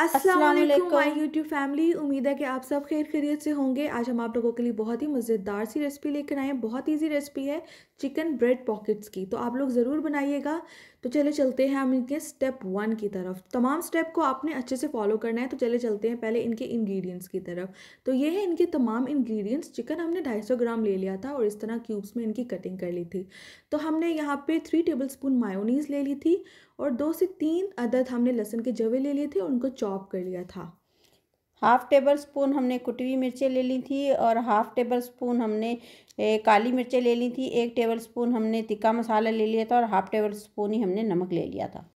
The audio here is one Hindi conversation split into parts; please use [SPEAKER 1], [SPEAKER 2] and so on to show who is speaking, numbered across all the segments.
[SPEAKER 1] असलम माई यूट्यूब फैमिली उम्मीद है कि आप सब खैर खरीत से होंगे आज हम आप लोगों के लिए बहुत ही मज़ेदार सी रेसिपी लेकर आए हैं बहुत इजी रेसिपी है चिकन ब्रेड पॉकेट्स की तो आप लोग ज़रूर बनाइएगा तो चले चलते हैं हम इनके स्टेप वन की तरफ तमाम स्टेप को आपने अच्छे से फॉलो करना है तो चले चलते हैं पहले इनके इन्ग्रीडियंट्स की तरफ तो ये है इनके तमाम इन्ग्रीडियंट्स चिकन हमने सौ ग्राम ले लिया था और इस तरह क्यूब्स में इनकी कटिंग कर ली थी तो हमने यहाँ पे थ्री टेबल स्पून मायोनीज ले ली थी और दो से तीन अदद हमने लहसुन के जवे ले लिए थे उनको
[SPEAKER 2] चॉप कर लिया था हाफ़ टेबल स्पून हमने कुटवी मिर्चें ले ली थी और हाफ़ टेबल स्पून हमने काली मिर्चें ले ली थी एक टेबल स्पून हमने तिक्का मसाला ले लिया था और हाफ़ टेबल स्पून ही हमने नमक ले लिया था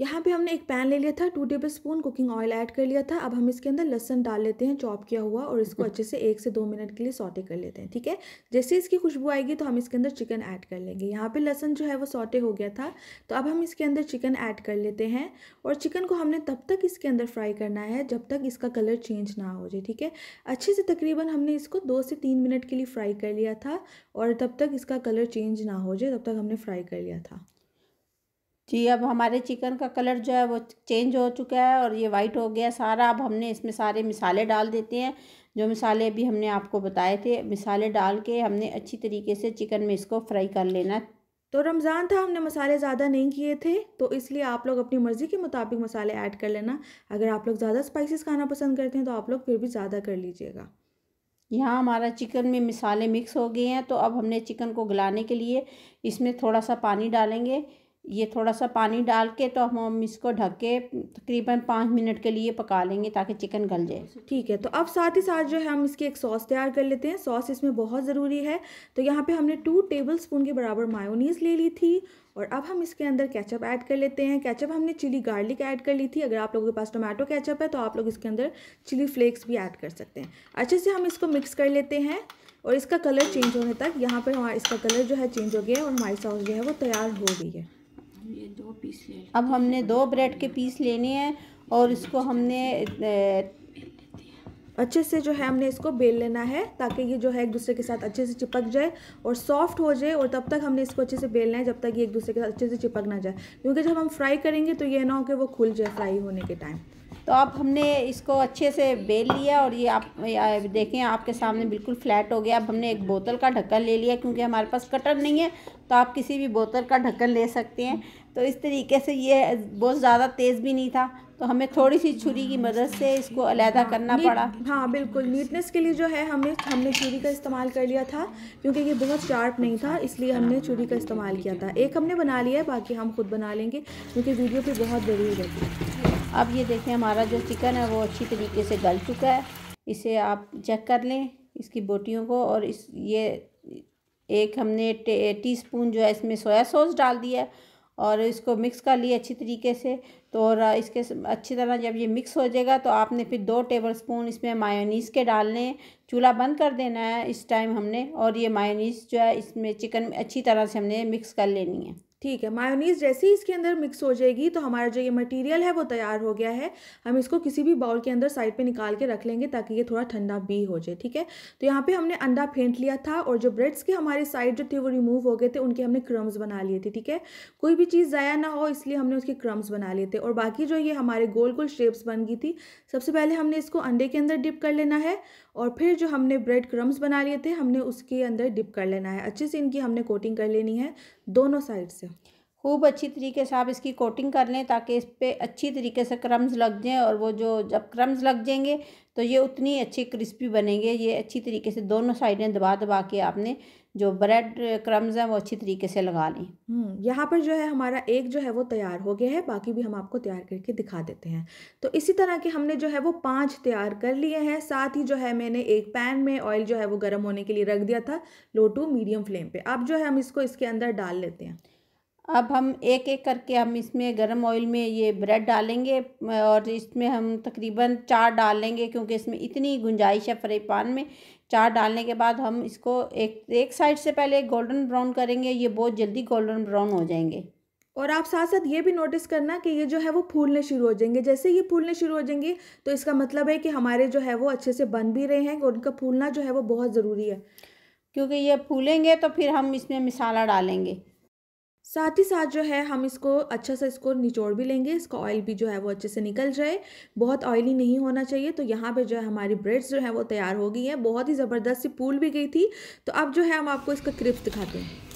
[SPEAKER 2] यहाँ पे हमने एक पैन ले लिया था two
[SPEAKER 1] tablespoon cooking oil add कर लिया था अब हम इसके अंदर लहसन डाल लेते हैं चॉप किया हुआ और इसको अच्छे से एक से दो मिनट के लिए सोटे कर लेते हैं ठीक है जैसे इसकी खुशबू आएगी तो हम इसके अंदर चिकन ऐड कर लेंगे यहाँ पे लहसन जो है वो सौटे हो गया था तो अब हम इसके अंदर चिकन ऐड कर लेते हैं और चिकन को हमने तब तक इसके अंदर फ्राई करना है जब तक इसका कलर चेंज ना हो जाए ठीक है अच्छे से तकरीबन हमने इसको दो से तीन
[SPEAKER 2] मिनट के लिए फ्राई कर लिया था और तब तक इसका कलर चेंज ना हो जाए तब तक हमने फ्राई कर लिया था जी अब हमारे चिकन का कलर जो है वो चेंज हो चुका है और ये वाइट हो गया सारा अब हमने इसमें सारे मिसाले डाल देते हैं जो मिसाले अभी हमने आपको बताए थे मिसाले डाल के हमने अच्छी तरीके से चिकन में इसको फ्राई कर लेना तो रमज़ान था हमने मसाले ज़्यादा नहीं किए थे तो इसलिए आप लोग अपनी मर्ज़ी के मुताबिक मसाले ऐड कर लेना अगर
[SPEAKER 1] आप लोग ज़्यादा स्पाइसेस
[SPEAKER 2] खाना पसंद करते हैं तो आप लोग फिर भी ज़्यादा कर लीजिएगा यहाँ हमारा चिकन में मिसाले मिक्स हो गए हैं तो अब हमने चिकन को गलाने के लिए इसमें थोड़ा सा पानी डालेंगे ये थोड़ा सा पानी डाल के तो हम इसको ढक के तकरीबन पाँच मिनट के लिए पका लेंगे ताकि चिकन गल जाए ठीक है तो अब साथ ही साथ जो है हम इसकी एक सॉस तैयार कर लेते हैं
[SPEAKER 1] सॉस इसमें बहुत ज़रूरी है तो यहाँ पे हमने टू टेबल स्पून के बराबर मायोनीस ले ली थी और अब हम इसके अंदर कैचअप ऐड कर लेते हैं कैचअप हमने चिली गार्लिक ऐड कर ली थी अगर आप लोगों के पास टोमेटो कैचअप है तो आप लोग इसके अंदर चिली फ्लेक्स भी ऐड कर सकते हैं अच्छे से हम इसको मिक्स कर लेते हैं
[SPEAKER 2] और इसका कलर चेंज होने तक यहाँ पर हमारा इसका कलर जो है चेंज हो गया और हमारी सॉस जो है वो तैयार हो गई है दो पीस ले अब हमने दो ब्रेड के पीस लेने हैं और इसको हमने अच्छे से जो है हमने इसको बेल लेना है ताकि ये
[SPEAKER 1] जो है एक दूसरे के साथ अच्छे से चिपक जाए और सॉफ्ट हो जाए और तब तक हमने इसको अच्छे से बेलना है जब तक ये एक दूसरे
[SPEAKER 2] के साथ अच्छे से चिपक ना जाए क्योंकि जब हम फ्राई करेंगे तो ये ना हो कि वो खुल जाए फ्राई होने के टाइम तो अब हमने इसको अच्छे से बेल लिया और ये आप देखें आपके सामने बिल्कुल फ्लैट हो गया अब हमने एक बोतल का ढक्कन ले लिया क्योंकि हमारे पास कटर नहीं है तो आप किसी भी बोतल का ढक्कन ले सकते हैं तो इस तरीके से ये बहुत ज़्यादा तेज़ भी नहीं था तो हमें थोड़ी सी छुरी की मदद से इसको अलहदा हाँ, करना पड़ा हाँ बिल्कुल नीटनेस के लिए जो है हमने हमने
[SPEAKER 1] छुरी का इस्तेमाल कर लिया था क्योंकि ये बहुत शार्प नहीं था इसलिए हमने छुरी का इस्तेमाल किया था एक हमने
[SPEAKER 2] बना लिया है बाकी हम खुद बना लेंगे क्योंकि वीडियो भी बहुत जरूरी है अब ये देखें हमारा जो चिकन है वो अच्छी तरीके से गल चुका है इसे आप चेक कर लें इसकी बोटियों को और इस ये एक हमने टी स्पून जो है इसमें सोया सॉस डाल दिया और इसको मिक्स कर लिया अच्छी तरीके से तो और इसके अच्छी तरह जब ये मिक्स हो जाएगा तो आपने फिर दो टेबल स्पून इसमें मायोनीस के डालने चूल्हा बंद कर देना है इस टाइम हमने और ये मायोनीस जो है इसमें चिकन अच्छी तरह से हमने मिक्स कर लेनी है ठीक है मायोनीज जैसे ही इसके अंदर मिक्स हो जाएगी तो हमारा जो ये मटेरियल है वो तैयार हो गया है हम
[SPEAKER 1] इसको किसी भी बाउल के अंदर साइड पे निकाल के रख लेंगे ताकि ये थोड़ा ठंडा भी हो जाए ठीक है तो यहाँ पे हमने अंडा फेंट लिया था और जो ब्रेड्स के हमारे साइड जो थे वो रिमूव हो गए थे उनके हमने क्रम्स बना लिए थे ठीक है कोई भी चीज़ ज़ाया ना हो इसलिए हमने उसके क्रम्स बना लिए थे और बाकी जो ये हमारे गोल गोल शेप्स बन गई थी सबसे पहले हमने इसको अंडे के अंदर डिप कर लेना है और फिर जो हमने ब्रेड क्रम्स बना लिए
[SPEAKER 2] थे हमने उसके अंदर डिप कर लेना है अच्छे से इनकी हमने कोटिंग कर लेनी है दोनों साइड से खूब अच्छी तरीके से आप इसकी कोटिंग कर लें ताकि इस पर अच्छी तरीके से क्रम्स लग जाएं और वो जो जब क्रम्स लग जाएंगे तो ये उतनी अच्छी क्रिस्पी बनेंगे ये अच्छी तरीके से दोनों साइडें दबा दबा के आपने जो ब्रेड क्रम्स हैं वो अच्छी तरीके से लगा लें हम्म, यहाँ पर जो है हमारा एक जो है वो तैयार हो गया है बाकी भी हम आपको तैयार करके दिखा देते हैं तो इसी
[SPEAKER 1] तरह के हमने जो है वो पांच तैयार कर लिए हैं साथ ही जो है मैंने एक पैन में ऑयल जो है वो गर्म
[SPEAKER 2] होने के लिए रख दिया था लो टू मीडियम फ्लेम पर अब जो है हम इसको इसके अंदर डाल लेते हैं अब हम एक एक करके हम इसमें गरम ऑयल में ये ब्रेड डालेंगे और इसमें हम तकरीबन चार डाल लेंगे क्योंकि इसमें इतनी गुंजाइश है फ्राई पान में चार डालने के बाद हम इसको एक एक साइड से पहले गोल्डन ब्राउन करेंगे ये बहुत जल्दी गोल्डन ब्राउन हो जाएंगे और आप साथ
[SPEAKER 1] साथ ये भी नोटिस करना कि ये जो है वो फूलने शुरू हो जाएंगे जैसे ये फूलने शुरू हो जाएंगे तो इसका मतलब है कि हमारे जो है वो अच्छे से बन भी रहे हैं और उनका फूलना जो है वो बहुत ज़रूरी है क्योंकि ये फूलेंगे तो फिर हम इसमें मिसाला डालेंगे साथ ही साथ जो है हम इसको अच्छा सा इसको निचोड़ भी लेंगे इसका ऑयल भी जो है वो अच्छे से निकल जाए बहुत ऑयली नहीं होना चाहिए तो यहाँ पे जो है हमारी ब्रेड्स जो है वो तैयार हो गई है बहुत ही ज़बरदस्त सी फूल भी गई थी तो अब जो है हम आपको इसका क्रिप्स दिखाते हैं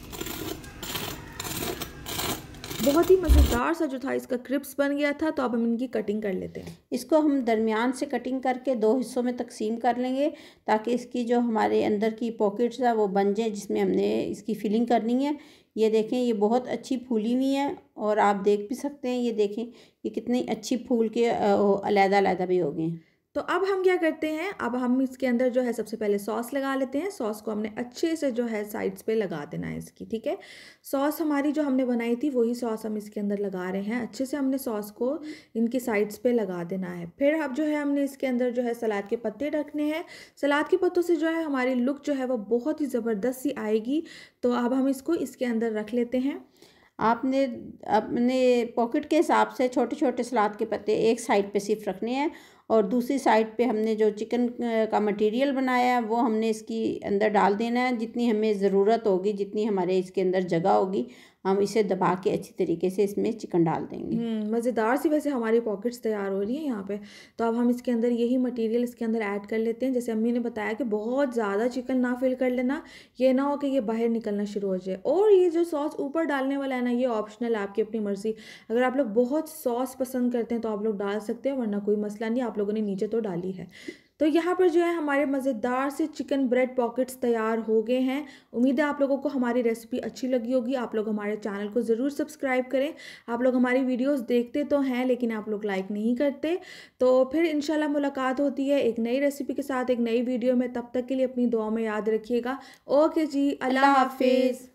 [SPEAKER 2] बहुत ही मज़ेदार सा जो था इसका क्रिप्स बन गया था तो अब हम इनकी कटिंग कर लेते हैं इसको हम दरमियान से कटिंग करके दो हिस्सों में तकसीम कर लेंगे ताकि इसकी जो हमारे अंदर की पॉकेट्स है वो बन जाए जिसमें हमने इसकी फिलिंग करनी है ये देखें ये बहुत अच्छी फूली हुई हैं और आप देख भी सकते हैं ये देखें ये कितनी अच्छी फूल के अलहदा अलहदा भी हो गए हैं तो अब हम क्या करते हैं अब हम इसके अंदर जो है सबसे पहले सॉस लगा लेते हैं
[SPEAKER 1] सॉस को हमने अच्छे से जो है साइड्स पे लगा देना है इसकी ठीक है सॉस हमारी जो हमने बनाई थी वही सॉस हम इसके अंदर लगा रहे हैं अच्छे से हमने सॉस को इनकी साइड्स पे लगा देना है फिर अब जो है हमने इसके अंदर जो है सलाद के पत्ते रखने हैं सलाद के पत्तों से जो है हमारी लुक जो
[SPEAKER 2] है वो बहुत ही ज़बरदस्त सी आएगी तो अब हम इसको इसके अंदर रख लेते हैं आपने अपने पॉकेट के हिसाब से छोटे छोटे सलाद के पत्ते एक साइड पे सिर्फ रखने हैं और दूसरी साइड पे हमने जो चिकन का मटेरियल बनाया है वो हमने इसकी अंदर डाल देना है जितनी हमें ज़रूरत होगी जितनी हमारे इसके अंदर जगह होगी हम इसे दबा के अच्छी तरीके से इसमें चिकन डाल देंगे
[SPEAKER 1] हम्म, मज़ेदार सी वैसे हमारी पॉकेट्स तैयार हो रही हैं यहाँ पे तो अब हम इसके अंदर यही मटेरियल इसके अंदर ऐड कर लेते हैं जैसे अम्मी ने बताया कि बहुत ज़्यादा चिकन ना फिल कर लेना ये ना हो कि ये बाहर निकलना शुरू हो जाए और ये जो सॉस ऊपर डालने वाला है ना ये ऑप्शनल आपकी अपनी मर्ज़ी अगर आप लोग बहुत सॉस पसंद करते हैं तो आप लोग डाल सकते हैं वरना कोई मसला नहीं आप लोगों ने नीचे तो डाली है तो यहाँ पर जो है हमारे मज़ेदार से चिकन ब्रेड पॉकेट्स तैयार हो गए हैं उम्मीद है आप लोगों को हमारी रेसिपी अच्छी लगी होगी आप लोग हमारे चैनल को ज़रूर सब्सक्राइब करें आप लोग हमारी वीडियोस देखते तो हैं लेकिन आप लोग लाइक नहीं करते तो फिर इन मुलाकात होती है एक नई रेसिपी के साथ एक नई वीडियो में तब तक के लिए अपनी दुआ में याद रखिएगा ओके जी अल्लाह हाफिज़